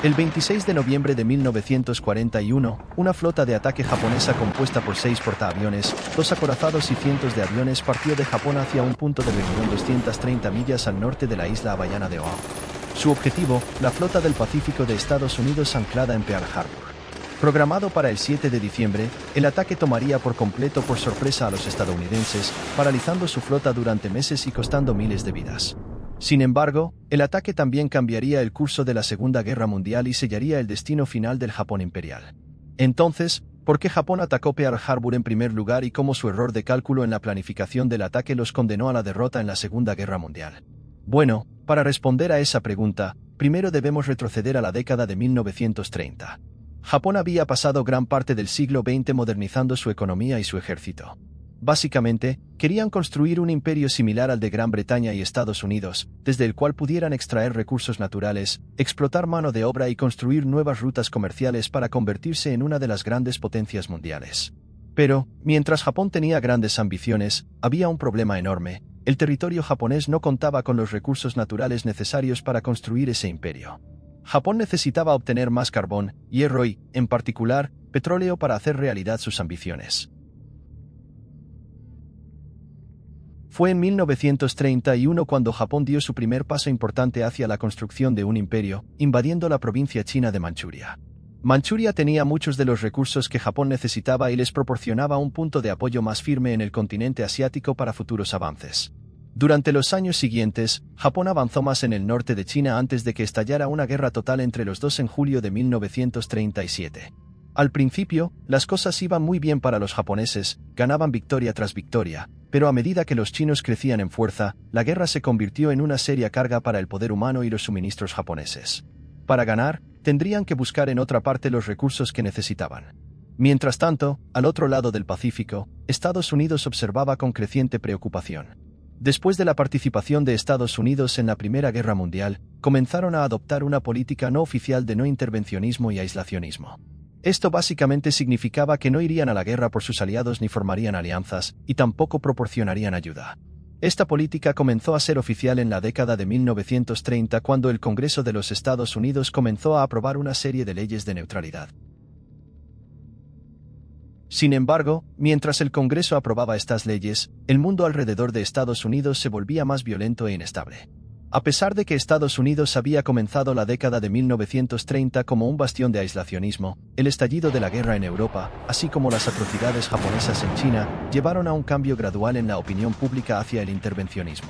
El 26 de noviembre de 1941, una flota de ataque japonesa compuesta por seis portaaviones, dos acorazados y cientos de aviones partió de Japón hacia un punto de región 230 millas al norte de la isla Havaiana de Oahu. Su objetivo, la flota del Pacífico de Estados Unidos anclada en Pearl Harbor. Programado para el 7 de diciembre, el ataque tomaría por completo por sorpresa a los estadounidenses, paralizando su flota durante meses y costando miles de vidas. Sin embargo, el ataque también cambiaría el curso de la Segunda Guerra Mundial y sellaría el destino final del Japón imperial. Entonces, ¿por qué Japón atacó Pearl Harbor en primer lugar y cómo su error de cálculo en la planificación del ataque los condenó a la derrota en la Segunda Guerra Mundial? Bueno, para responder a esa pregunta, primero debemos retroceder a la década de 1930. Japón había pasado gran parte del siglo XX modernizando su economía y su ejército. Básicamente, querían construir un imperio similar al de Gran Bretaña y Estados Unidos, desde el cual pudieran extraer recursos naturales, explotar mano de obra y construir nuevas rutas comerciales para convertirse en una de las grandes potencias mundiales. Pero, mientras Japón tenía grandes ambiciones, había un problema enorme, el territorio japonés no contaba con los recursos naturales necesarios para construir ese imperio. Japón necesitaba obtener más carbón, hierro y, en particular, petróleo para hacer realidad sus ambiciones. Fue en 1931 cuando Japón dio su primer paso importante hacia la construcción de un imperio, invadiendo la provincia china de Manchuria. Manchuria tenía muchos de los recursos que Japón necesitaba y les proporcionaba un punto de apoyo más firme en el continente asiático para futuros avances. Durante los años siguientes, Japón avanzó más en el norte de China antes de que estallara una guerra total entre los dos en julio de 1937. Al principio, las cosas iban muy bien para los japoneses, ganaban victoria tras victoria, pero a medida que los chinos crecían en fuerza, la guerra se convirtió en una seria carga para el poder humano y los suministros japoneses. Para ganar, tendrían que buscar en otra parte los recursos que necesitaban. Mientras tanto, al otro lado del Pacífico, Estados Unidos observaba con creciente preocupación. Después de la participación de Estados Unidos en la Primera Guerra Mundial, comenzaron a adoptar una política no oficial de no intervencionismo y aislacionismo. Esto básicamente significaba que no irían a la guerra por sus aliados ni formarían alianzas, y tampoco proporcionarían ayuda. Esta política comenzó a ser oficial en la década de 1930 cuando el Congreso de los Estados Unidos comenzó a aprobar una serie de leyes de neutralidad. Sin embargo, mientras el Congreso aprobaba estas leyes, el mundo alrededor de Estados Unidos se volvía más violento e inestable. A pesar de que Estados Unidos había comenzado la década de 1930 como un bastión de aislacionismo, el estallido de la guerra en Europa, así como las atrocidades japonesas en China, llevaron a un cambio gradual en la opinión pública hacia el intervencionismo.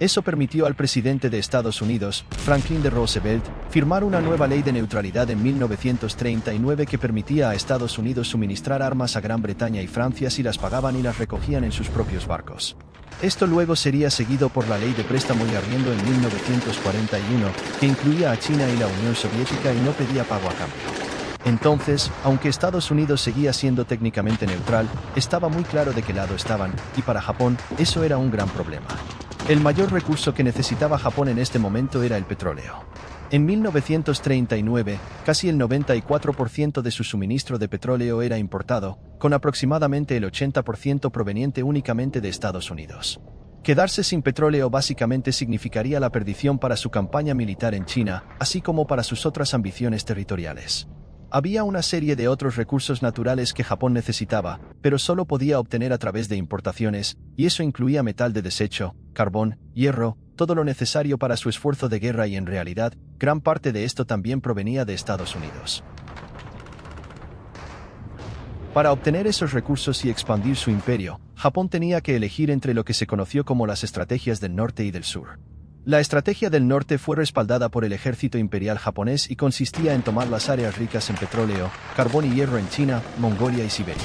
Eso permitió al presidente de Estados Unidos, Franklin D. Roosevelt, firmar una nueva ley de neutralidad en 1939 que permitía a Estados Unidos suministrar armas a Gran Bretaña y Francia si las pagaban y las recogían en sus propios barcos. Esto luego sería seguido por la ley de préstamo y arriendo en 1941, que incluía a China y la Unión Soviética y no pedía pago a cambio. Entonces, aunque Estados Unidos seguía siendo técnicamente neutral, estaba muy claro de qué lado estaban, y para Japón, eso era un gran problema. El mayor recurso que necesitaba Japón en este momento era el petróleo. En 1939, casi el 94% de su suministro de petróleo era importado, con aproximadamente el 80% proveniente únicamente de Estados Unidos. Quedarse sin petróleo básicamente significaría la perdición para su campaña militar en China, así como para sus otras ambiciones territoriales. Había una serie de otros recursos naturales que Japón necesitaba, pero solo podía obtener a través de importaciones, y eso incluía metal de desecho, carbón, hierro, todo lo necesario para su esfuerzo de guerra y en realidad, gran parte de esto también provenía de Estados Unidos. Para obtener esos recursos y expandir su imperio, Japón tenía que elegir entre lo que se conoció como las estrategias del norte y del sur. La estrategia del norte fue respaldada por el ejército imperial japonés y consistía en tomar las áreas ricas en petróleo, carbón y hierro en China, Mongolia y Siberia.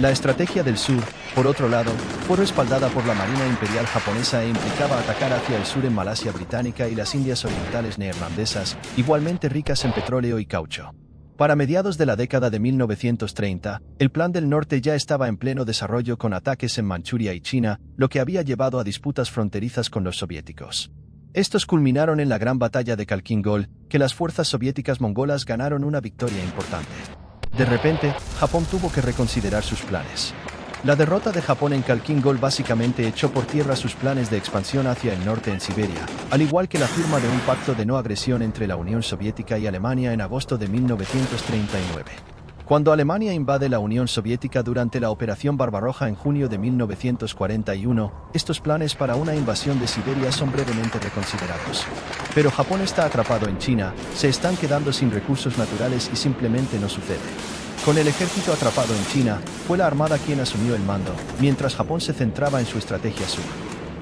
La estrategia del sur, por otro lado, fue respaldada por la Marina Imperial japonesa e implicaba atacar hacia el sur en Malasia británica y las Indias Orientales neerlandesas, igualmente ricas en petróleo y caucho. Para mediados de la década de 1930, el plan del norte ya estaba en pleno desarrollo con ataques en Manchuria y China, lo que había llevado a disputas fronterizas con los soviéticos. Estos culminaron en la gran batalla de Kalkingol, que las fuerzas soviéticas mongolas ganaron una victoria importante. De repente, Japón tuvo que reconsiderar sus planes. La derrota de Japón en Kalkingol básicamente echó por tierra sus planes de expansión hacia el norte en Siberia, al igual que la firma de un pacto de no agresión entre la Unión Soviética y Alemania en agosto de 1939. Cuando Alemania invade la Unión Soviética durante la Operación Barbarroja en junio de 1941, estos planes para una invasión de Siberia son brevemente reconsiderados. Pero Japón está atrapado en China, se están quedando sin recursos naturales y simplemente no sucede. Con el ejército atrapado en China, fue la Armada quien asumió el mando, mientras Japón se centraba en su estrategia sur.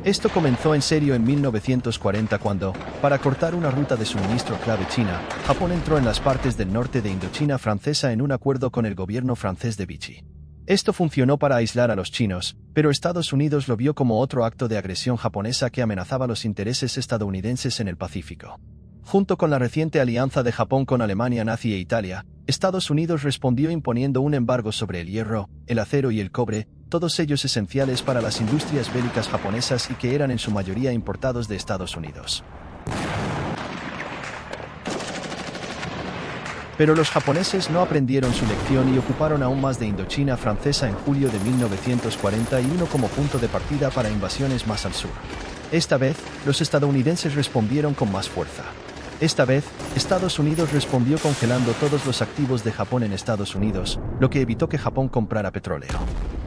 Esto comenzó en serio en 1940 cuando, para cortar una ruta de suministro clave china, Japón entró en las partes del norte de Indochina francesa en un acuerdo con el gobierno francés de Vichy. Esto funcionó para aislar a los chinos, pero Estados Unidos lo vio como otro acto de agresión japonesa que amenazaba los intereses estadounidenses en el Pacífico. Junto con la reciente alianza de Japón con Alemania nazi e Italia, Estados Unidos respondió imponiendo un embargo sobre el hierro, el acero y el cobre, todos ellos esenciales para las industrias bélicas japonesas y que eran en su mayoría importados de Estados Unidos. Pero los japoneses no aprendieron su lección y ocuparon aún más de Indochina francesa en julio de 1941 como punto de partida para invasiones más al sur. Esta vez, los estadounidenses respondieron con más fuerza. Esta vez, Estados Unidos respondió congelando todos los activos de Japón en Estados Unidos, lo que evitó que Japón comprara petróleo.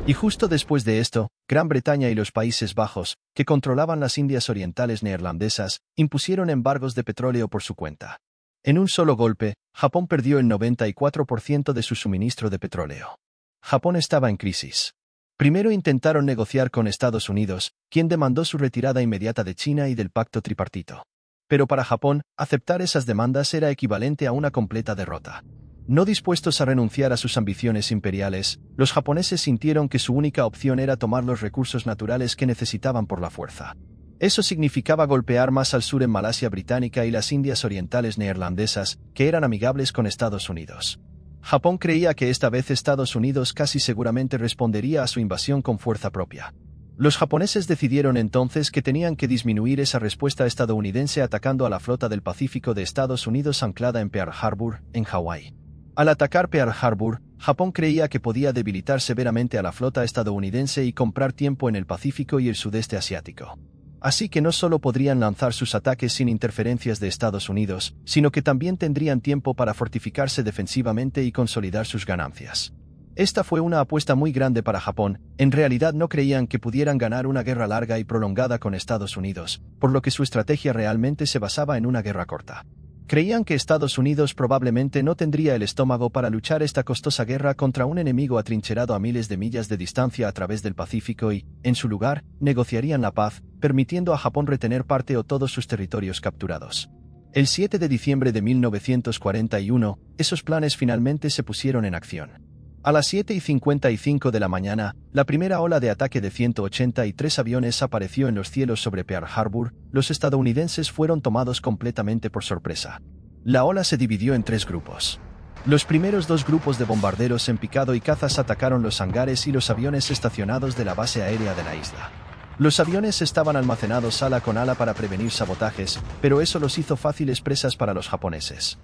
Y justo después de esto, Gran Bretaña y los Países Bajos, que controlaban las Indias Orientales neerlandesas, impusieron embargos de petróleo por su cuenta. En un solo golpe, Japón perdió el 94% de su suministro de petróleo. Japón estaba en crisis. Primero intentaron negociar con Estados Unidos, quien demandó su retirada inmediata de China y del pacto tripartito. Pero para Japón, aceptar esas demandas era equivalente a una completa derrota. No dispuestos a renunciar a sus ambiciones imperiales, los japoneses sintieron que su única opción era tomar los recursos naturales que necesitaban por la fuerza. Eso significaba golpear más al sur en Malasia británica y las Indias orientales neerlandesas, que eran amigables con Estados Unidos. Japón creía que esta vez Estados Unidos casi seguramente respondería a su invasión con fuerza propia. Los japoneses decidieron entonces que tenían que disminuir esa respuesta estadounidense atacando a la flota del Pacífico de Estados Unidos anclada en Pearl Harbor, en Hawái. Al atacar Pearl Harbor, Japón creía que podía debilitar severamente a la flota estadounidense y comprar tiempo en el Pacífico y el sudeste asiático. Así que no solo podrían lanzar sus ataques sin interferencias de Estados Unidos, sino que también tendrían tiempo para fortificarse defensivamente y consolidar sus ganancias. Esta fue una apuesta muy grande para Japón, en realidad no creían que pudieran ganar una guerra larga y prolongada con Estados Unidos, por lo que su estrategia realmente se basaba en una guerra corta. Creían que Estados Unidos probablemente no tendría el estómago para luchar esta costosa guerra contra un enemigo atrincherado a miles de millas de distancia a través del Pacífico y, en su lugar, negociarían la paz, permitiendo a Japón retener parte o todos sus territorios capturados. El 7 de diciembre de 1941, esos planes finalmente se pusieron en acción. A las 7 y 55 de la mañana, la primera ola de ataque de 183 aviones apareció en los cielos sobre Pearl Harbor, los estadounidenses fueron tomados completamente por sorpresa. La ola se dividió en tres grupos. Los primeros dos grupos de bombarderos en picado y cazas atacaron los hangares y los aviones estacionados de la base aérea de la isla. Los aviones estaban almacenados ala con ala para prevenir sabotajes, pero eso los hizo fáciles presas para los japoneses.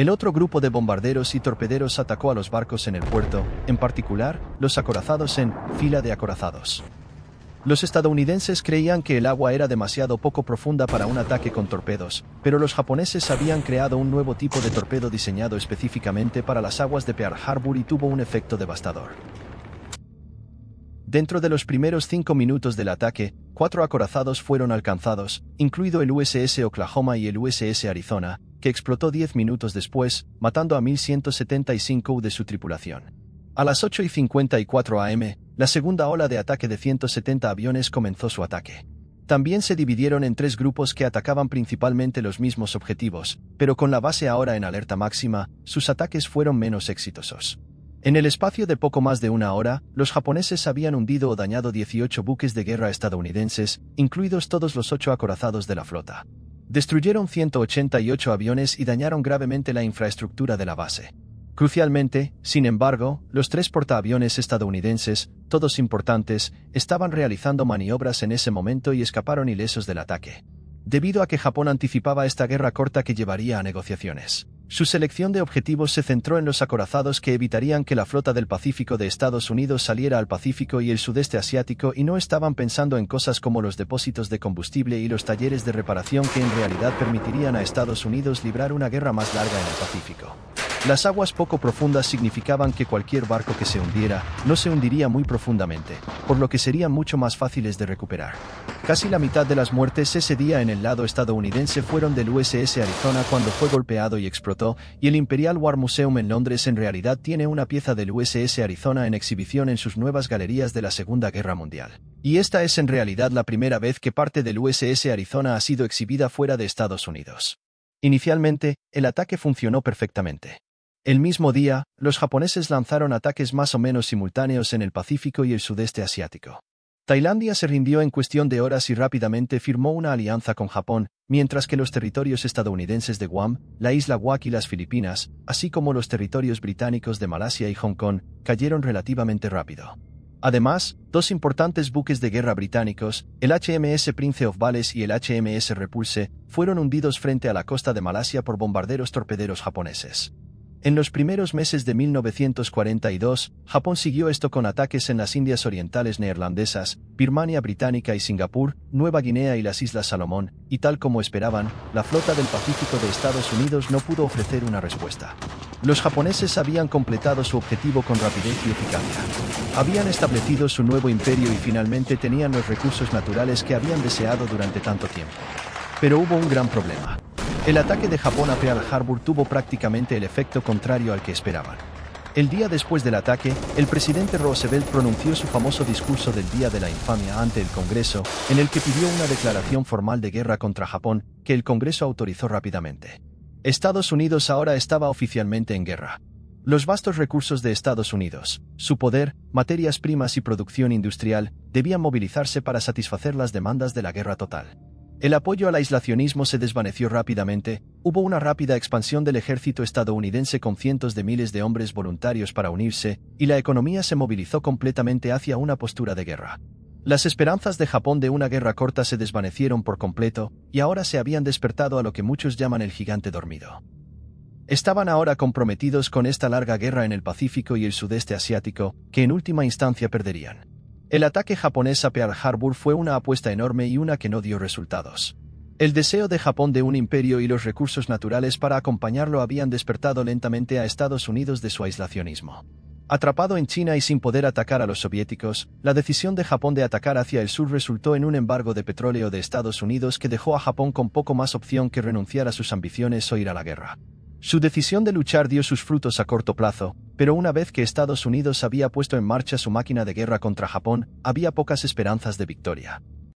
El otro grupo de bombarderos y torpederos atacó a los barcos en el puerto, en particular, los acorazados en fila de acorazados. Los estadounidenses creían que el agua era demasiado poco profunda para un ataque con torpedos, pero los japoneses habían creado un nuevo tipo de torpedo diseñado específicamente para las aguas de Pearl Harbor y tuvo un efecto devastador. Dentro de los primeros cinco minutos del ataque, cuatro acorazados fueron alcanzados, incluido el USS Oklahoma y el USS Arizona, que explotó 10 minutos después, matando a 1.175 de su tripulación. A las 8 y 54 am, la segunda ola de ataque de 170 aviones comenzó su ataque. También se dividieron en tres grupos que atacaban principalmente los mismos objetivos, pero con la base ahora en alerta máxima, sus ataques fueron menos exitosos. En el espacio de poco más de una hora, los japoneses habían hundido o dañado 18 buques de guerra estadounidenses, incluidos todos los ocho acorazados de la flota. Destruyeron 188 aviones y dañaron gravemente la infraestructura de la base. Crucialmente, sin embargo, los tres portaaviones estadounidenses, todos importantes, estaban realizando maniobras en ese momento y escaparon ilesos del ataque. Debido a que Japón anticipaba esta guerra corta que llevaría a negociaciones. Su selección de objetivos se centró en los acorazados que evitarían que la flota del Pacífico de Estados Unidos saliera al Pacífico y el sudeste asiático y no estaban pensando en cosas como los depósitos de combustible y los talleres de reparación que en realidad permitirían a Estados Unidos librar una guerra más larga en el Pacífico. Las aguas poco profundas significaban que cualquier barco que se hundiera, no se hundiría muy profundamente, por lo que serían mucho más fáciles de recuperar. Casi la mitad de las muertes ese día en el lado estadounidense fueron del USS Arizona cuando fue golpeado y explotó, y el Imperial War Museum en Londres en realidad tiene una pieza del USS Arizona en exhibición en sus nuevas galerías de la Segunda Guerra Mundial. Y esta es en realidad la primera vez que parte del USS Arizona ha sido exhibida fuera de Estados Unidos. Inicialmente, el ataque funcionó perfectamente. El mismo día, los japoneses lanzaron ataques más o menos simultáneos en el Pacífico y el sudeste asiático. Tailandia se rindió en cuestión de horas y rápidamente firmó una alianza con Japón, mientras que los territorios estadounidenses de Guam, la isla Wak y las Filipinas, así como los territorios británicos de Malasia y Hong Kong, cayeron relativamente rápido. Además, dos importantes buques de guerra británicos, el HMS Prince of Wales y el HMS Repulse, fueron hundidos frente a la costa de Malasia por bombarderos torpederos japoneses. En los primeros meses de 1942, Japón siguió esto con ataques en las Indias Orientales neerlandesas, Birmania Británica y Singapur, Nueva Guinea y las Islas Salomón, y tal como esperaban, la flota del Pacífico de Estados Unidos no pudo ofrecer una respuesta. Los japoneses habían completado su objetivo con rapidez y eficacia. Habían establecido su nuevo imperio y finalmente tenían los recursos naturales que habían deseado durante tanto tiempo. Pero hubo un gran problema. El ataque de Japón a Pearl Harbor tuvo prácticamente el efecto contrario al que esperaban. El día después del ataque, el presidente Roosevelt pronunció su famoso discurso del Día de la Infamia ante el Congreso, en el que pidió una declaración formal de guerra contra Japón, que el Congreso autorizó rápidamente. Estados Unidos ahora estaba oficialmente en guerra. Los vastos recursos de Estados Unidos, su poder, materias primas y producción industrial, debían movilizarse para satisfacer las demandas de la guerra total. El apoyo al aislacionismo se desvaneció rápidamente, hubo una rápida expansión del ejército estadounidense con cientos de miles de hombres voluntarios para unirse, y la economía se movilizó completamente hacia una postura de guerra. Las esperanzas de Japón de una guerra corta se desvanecieron por completo, y ahora se habían despertado a lo que muchos llaman el gigante dormido. Estaban ahora comprometidos con esta larga guerra en el Pacífico y el sudeste asiático, que en última instancia perderían. El ataque japonés a Pearl Harbor fue una apuesta enorme y una que no dio resultados. El deseo de Japón de un imperio y los recursos naturales para acompañarlo habían despertado lentamente a Estados Unidos de su aislacionismo. Atrapado en China y sin poder atacar a los soviéticos, la decisión de Japón de atacar hacia el sur resultó en un embargo de petróleo de Estados Unidos que dejó a Japón con poco más opción que renunciar a sus ambiciones o ir a la guerra. Su decisión de luchar dio sus frutos a corto plazo, pero una vez que Estados Unidos había puesto en marcha su máquina de guerra contra Japón, había pocas esperanzas de victoria.